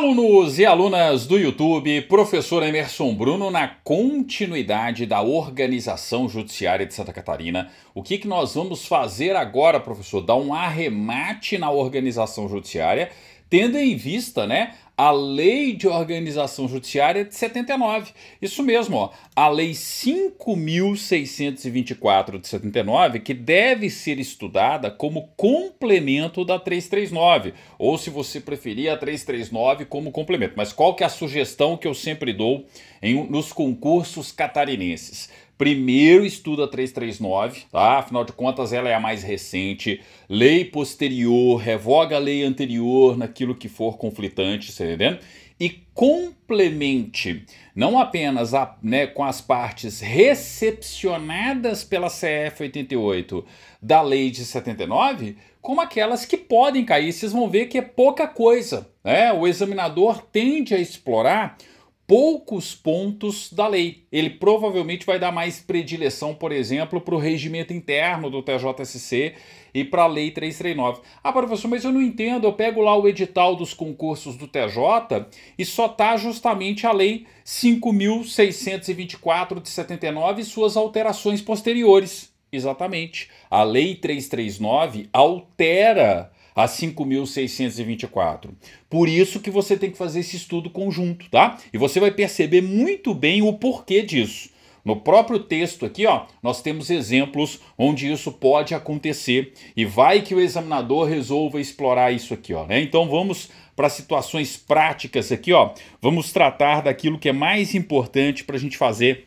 Alunos e alunas do YouTube, professor Emerson Bruno, na continuidade da organização judiciária de Santa Catarina, o que, que nós vamos fazer agora, professor? Dar um arremate na organização judiciária tendo em vista, né, a Lei de Organização Judiciária de 79. Isso mesmo, ó, a Lei 5.624 de 79, que deve ser estudada como complemento da 339, ou se você preferir, a 339 como complemento. Mas qual que é a sugestão que eu sempre dou em, nos concursos catarinenses? Primeiro estudo a 339, tá? Afinal de contas, ela é a mais recente. Lei posterior, revoga a lei anterior naquilo que for conflitante, você tá entendendo? E complemente não apenas a, né, com as partes recepcionadas pela CF 88 da lei de 79, como aquelas que podem cair. Vocês vão ver que é pouca coisa. Né? O examinador tende a explorar poucos pontos da lei. Ele provavelmente vai dar mais predileção, por exemplo, para o regimento interno do TJSC e para a Lei 339. Ah, professor, mas eu não entendo. Eu pego lá o edital dos concursos do TJ e só tá justamente a Lei 5.624 de 79 e suas alterações posteriores. Exatamente. A Lei 339 altera a 5.624. Por isso que você tem que fazer esse estudo conjunto, tá? E você vai perceber muito bem o porquê disso. No próprio texto aqui, ó, nós temos exemplos onde isso pode acontecer e vai que o examinador resolva explorar isso aqui, ó, né? Então vamos para situações práticas aqui, ó. Vamos tratar daquilo que é mais importante para a gente fazer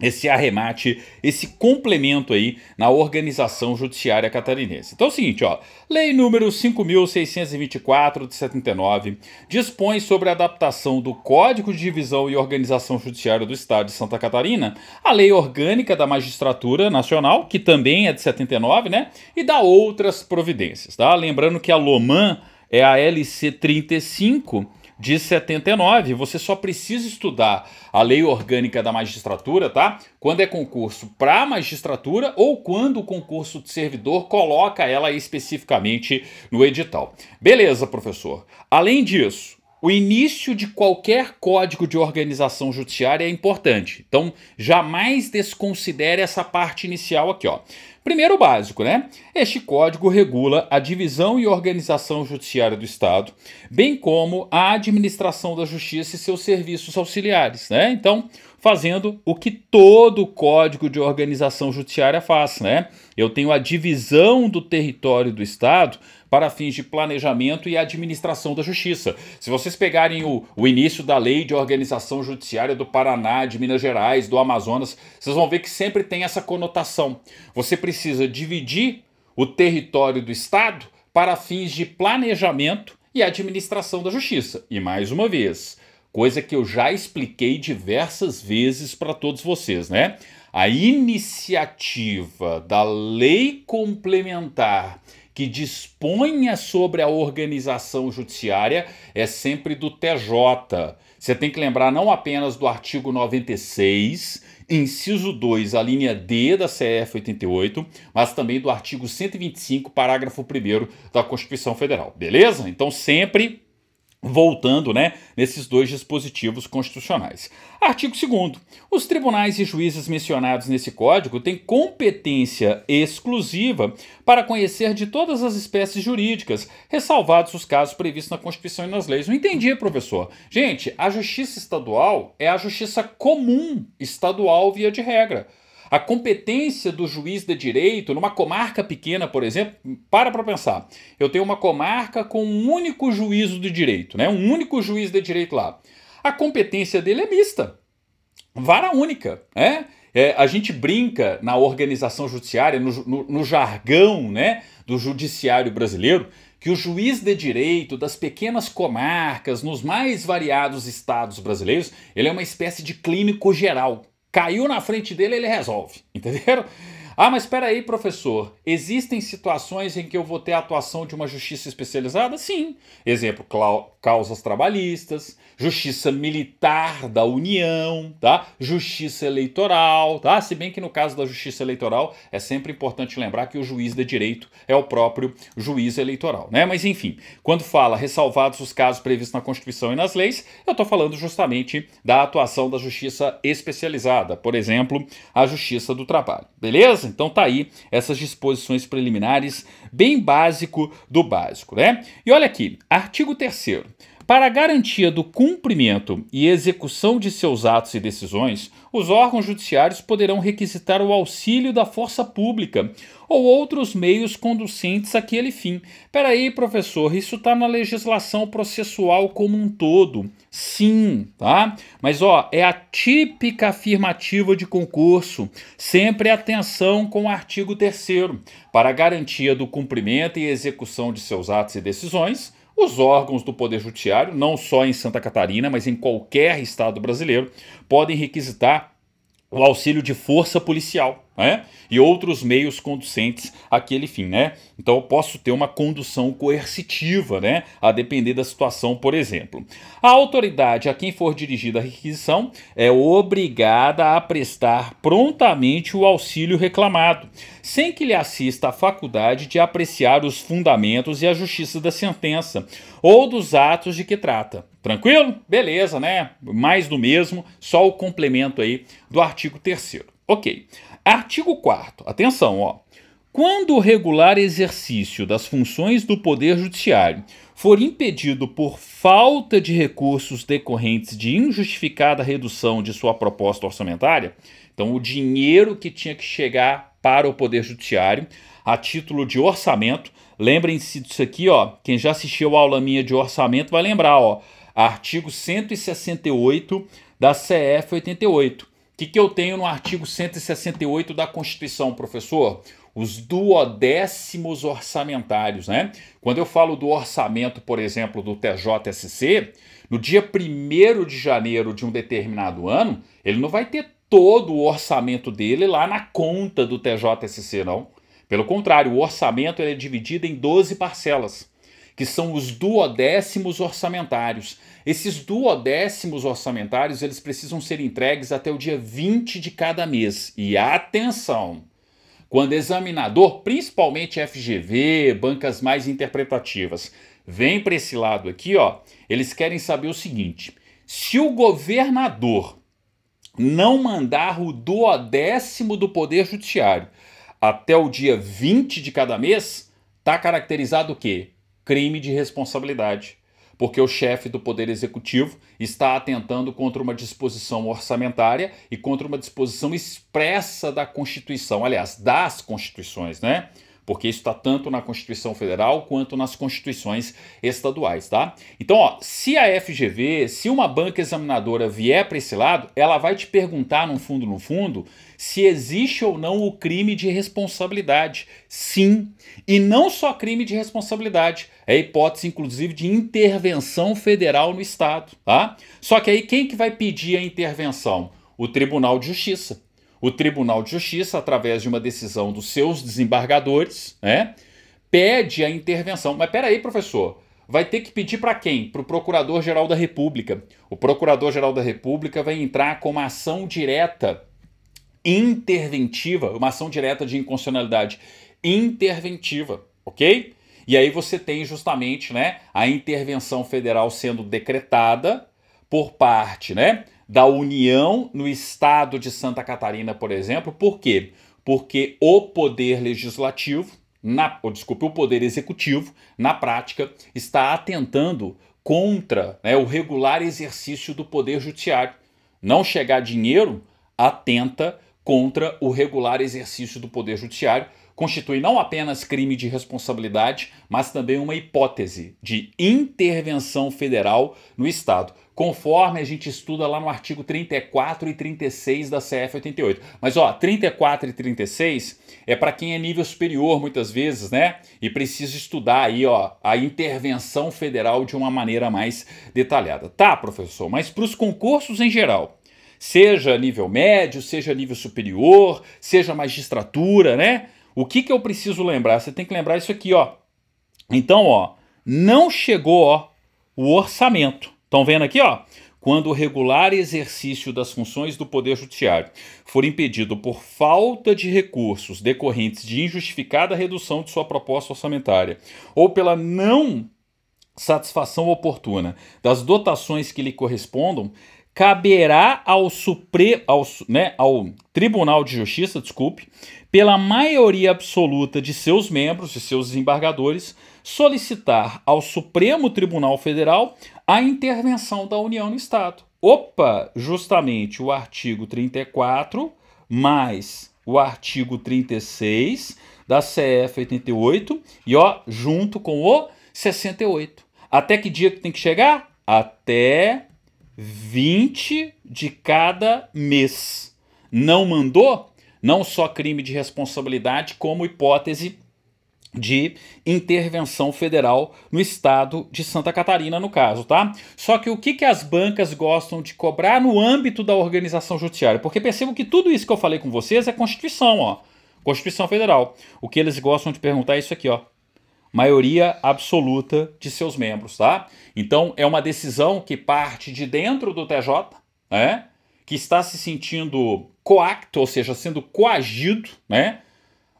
esse arremate, esse complemento aí na organização judiciária catarinense. Então é o seguinte, ó, Lei número 5624 de 79 dispõe sobre a adaptação do Código de Divisão e Organização Judiciária do Estado de Santa Catarina à Lei Orgânica da Magistratura Nacional, que também é de 79, né? E dá outras providências, tá? Lembrando que a Loman é a LC 35 de 79. Você só precisa estudar a lei orgânica da magistratura, tá? Quando é concurso para magistratura ou quando o concurso de servidor coloca ela especificamente no edital. Beleza, professor. Além disso, o início de qualquer código de organização judiciária é importante. Então, jamais desconsidere essa parte inicial aqui, ó. Primeiro básico, né? Este código regula a divisão e organização judiciária do Estado, bem como a administração da justiça e seus serviços auxiliares, né? Então, fazendo o que todo código de organização judiciária faz, né? Eu tenho a divisão do território do Estado para fins de planejamento e administração da justiça. Se vocês pegarem o, o início da lei de organização judiciária do Paraná, de Minas Gerais, do Amazonas, vocês vão ver que sempre tem essa conotação. Você precisa dividir o território do Estado para fins de planejamento e administração da justiça. E mais uma vez, coisa que eu já expliquei diversas vezes para todos vocês, né? A iniciativa da lei complementar que disponha sobre a organização judiciária é sempre do TJ. Você tem que lembrar não apenas do artigo 96, inciso 2, a linha D da CF 88, mas também do artigo 125, parágrafo 1 da Constituição Federal. Beleza? Então sempre voltando né, nesses dois dispositivos constitucionais. Artigo 2 Os tribunais e juízes mencionados nesse código têm competência exclusiva para conhecer de todas as espécies jurídicas, ressalvados os casos previstos na Constituição e nas leis. Não entendi, professor. Gente, a justiça estadual é a justiça comum estadual via de regra. A competência do juiz de direito numa comarca pequena, por exemplo, para para pensar. Eu tenho uma comarca com um único juízo de direito, né? Um único juiz de direito lá. A competência dele é mista. Vara única, né? É, a gente brinca na organização judiciária, no, no, no jargão né, do judiciário brasileiro, que o juiz de direito das pequenas comarcas, nos mais variados estados brasileiros, ele é uma espécie de clínico geral. Caiu na frente dele, ele resolve, entenderam? Ah, mas espera aí, professor. Existem situações em que eu vou ter a atuação de uma justiça especializada? Sim. Exemplo, causas trabalhistas, justiça militar da União, tá? Justiça eleitoral, tá? Se bem que no caso da justiça eleitoral é sempre importante lembrar que o juiz de direito é o próprio juiz eleitoral, né? Mas enfim, quando fala ressalvados os casos previstos na Constituição e nas leis, eu estou falando justamente da atuação da justiça especializada, por exemplo, a justiça do trabalho. Beleza? Beleza? Então tá aí essas disposições preliminares, bem básico do básico, né? E olha aqui, artigo 3 para garantia do cumprimento e execução de seus atos e decisões, os órgãos judiciários poderão requisitar o auxílio da força pública ou outros meios conducentes àquele fim. aí, professor, isso está na legislação processual como um todo. Sim, tá? Mas ó, é a típica afirmativa de concurso. Sempre atenção com o artigo 3 para garantia do cumprimento e execução de seus atos e decisões, os órgãos do Poder Judiciário, não só em Santa Catarina, mas em qualquer estado brasileiro, podem requisitar o auxílio de força policial, né? E outros meios conducentes àquele fim, né? Então eu posso ter uma condução coercitiva, né? A depender da situação, por exemplo. A autoridade a quem for dirigida a requisição é obrigada a prestar prontamente o auxílio reclamado, sem que lhe assista a faculdade de apreciar os fundamentos e a justiça da sentença ou dos atos de que trata Tranquilo? Beleza, né? Mais do mesmo, só o complemento aí do artigo 3 Ok. Artigo 4 atenção, ó. Quando o regular exercício das funções do Poder Judiciário for impedido por falta de recursos decorrentes de injustificada redução de sua proposta orçamentária, então o dinheiro que tinha que chegar para o Poder Judiciário a título de orçamento, lembrem-se disso aqui, ó. Quem já assistiu a aula minha de orçamento vai lembrar, ó artigo 168 da CF 88. O que, que, eu tenho no artigo 168 da Constituição, professor? Os duodécimos orçamentários, né? Quando eu falo do orçamento, por exemplo, do TJSC, no dia 1 de janeiro de um determinado ano, ele não vai ter todo o orçamento dele lá na conta do TJSC, não. Pelo contrário, o orçamento é dividido em 12 parcelas, que são os duodécimos orçamentários. Esses duodécimos orçamentários, eles precisam ser entregues até o dia 20 de cada mês. E atenção, quando examinador, principalmente FGV, bancas mais interpretativas, vem para esse lado aqui, ó, eles querem saber o seguinte: se o governador não mandar o duodécimo do Poder Judiciário até o dia 20 de cada mês, está caracterizado o quê? Crime de responsabilidade porque o chefe do Poder Executivo está atentando contra uma disposição orçamentária e contra uma disposição expressa da Constituição, aliás, das Constituições, né? porque isso está tanto na Constituição Federal quanto nas constituições estaduais, tá? Então, ó, se a FGV, se uma banca examinadora vier para esse lado, ela vai te perguntar no fundo, no fundo, se existe ou não o crime de responsabilidade. Sim, e não só crime de responsabilidade, é hipótese inclusive de intervenção federal no estado, tá? Só que aí quem que vai pedir a intervenção? O Tribunal de Justiça o Tribunal de Justiça, através de uma decisão dos seus desembargadores, né, pede a intervenção. Mas peraí, professor, vai ter que pedir para quem? Para o Procurador-Geral da República. O Procurador-Geral da República vai entrar com uma ação direta interventiva, uma ação direta de inconstitucionalidade interventiva, ok? E aí você tem justamente né, a intervenção federal sendo decretada por parte, né? da União no estado de Santa Catarina, por exemplo. Por quê? Porque o poder legislativo, na, ou, desculpe, o poder executivo, na prática, está atentando contra né, o regular exercício do poder judiciário. Não chegar dinheiro atenta contra o regular exercício do poder judiciário, constitui não apenas crime de responsabilidade, mas também uma hipótese de intervenção federal no Estado, conforme a gente estuda lá no artigo 34 e 36 da CF 88. Mas ó, 34 e 36 é para quem é nível superior muitas vezes, né? E precisa estudar aí, ó, a intervenção federal de uma maneira mais detalhada. Tá, professor, mas para os concursos em geral, seja nível médio, seja nível superior, seja magistratura, né? O que, que eu preciso lembrar? Você tem que lembrar isso aqui, ó. Então, ó, não chegou, ó, o orçamento. Estão vendo aqui, ó? Quando o regular exercício das funções do Poder Judiciário for impedido por falta de recursos decorrentes de injustificada redução de sua proposta orçamentária ou pela não satisfação oportuna das dotações que lhe correspondam, caberá ao Supremo, ao, né, ao Tribunal de Justiça, desculpe, pela maioria absoluta de seus membros e de seus desembargadores, solicitar ao Supremo Tribunal Federal a intervenção da União no Estado. Opa, justamente o artigo 34 mais o artigo 36 da CF 88 e ó, junto com o 68. Até que dia que tem que chegar? Até 20 de cada mês. Não mandou? Não só crime de responsabilidade, como hipótese de intervenção federal no estado de Santa Catarina, no caso, tá? Só que o que, que as bancas gostam de cobrar no âmbito da organização judiciária? Porque percebam que tudo isso que eu falei com vocês é Constituição, ó. Constituição Federal. O que eles gostam de perguntar é isso aqui, ó maioria absoluta de seus membros, tá? Então é uma decisão que parte de dentro do TJ, né? Que está se sentindo coacto, ou seja, sendo coagido, né?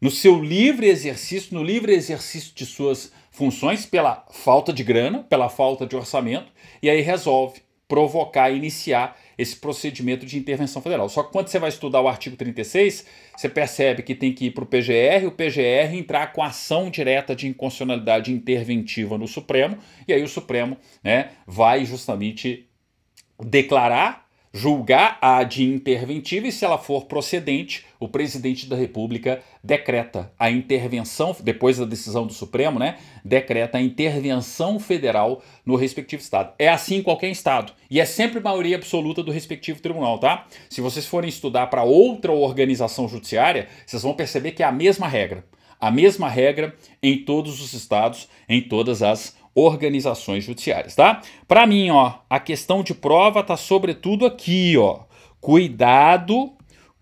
No seu livre exercício, no livre exercício de suas funções pela falta de grana, pela falta de orçamento, e aí resolve provocar, iniciar esse procedimento de intervenção federal. Só que quando você vai estudar o artigo 36, você percebe que tem que ir para o PGR, o PGR entrar com ação direta de inconstitucionalidade interventiva no Supremo, e aí o Supremo né, vai justamente declarar julgar a de interventiva e, se ela for procedente, o presidente da República decreta a intervenção, depois da decisão do Supremo, né? Decreta a intervenção federal no respectivo estado. É assim em qualquer estado. E é sempre maioria absoluta do respectivo tribunal, tá? Se vocês forem estudar para outra organização judiciária, vocês vão perceber que é a mesma regra. A mesma regra em todos os estados, em todas as organizações judiciárias, tá? Para mim, ó, a questão de prova tá sobretudo aqui, ó. Cuidado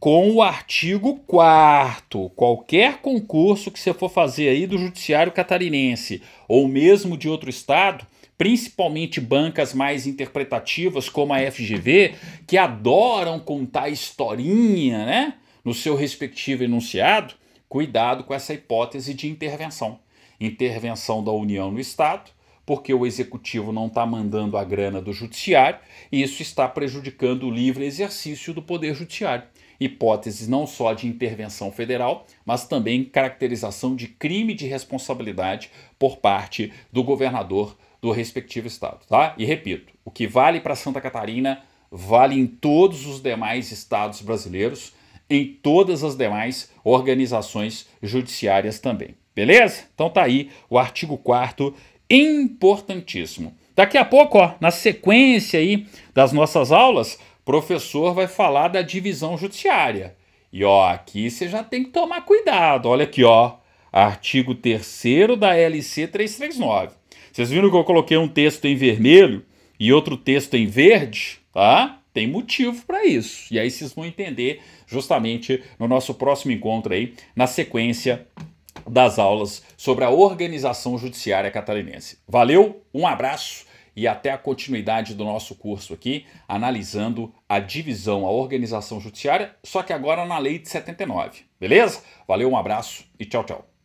com o artigo 4 qualquer concurso que você for fazer aí do judiciário catarinense ou mesmo de outro estado, principalmente bancas mais interpretativas como a FGV, que adoram contar historinha, né, no seu respectivo enunciado, cuidado com essa hipótese de intervenção. Intervenção da União no estado porque o executivo não está mandando a grana do judiciário e isso está prejudicando o livre exercício do poder judiciário. Hipóteses não só de intervenção federal, mas também caracterização de crime de responsabilidade por parte do governador do respectivo estado, tá? E repito, o que vale para Santa Catarina vale em todos os demais estados brasileiros, em todas as demais organizações judiciárias também. Beleza? Então tá aí o artigo 4 importantíssimo. Daqui a pouco, ó, na sequência aí das nossas aulas, o professor vai falar da divisão judiciária. E ó, aqui você já tem que tomar cuidado. Olha aqui, ó, artigo 3 da LC 339. Vocês viram que eu coloquei um texto em vermelho e outro texto em verde, tá? Tem motivo para isso. E aí vocês vão entender justamente no nosso próximo encontro aí, na sequência das aulas sobre a organização judiciária catarinense. Valeu, um abraço e até a continuidade do nosso curso aqui, analisando a divisão, a organização judiciária, só que agora na lei de 79. Beleza? Valeu, um abraço e tchau, tchau.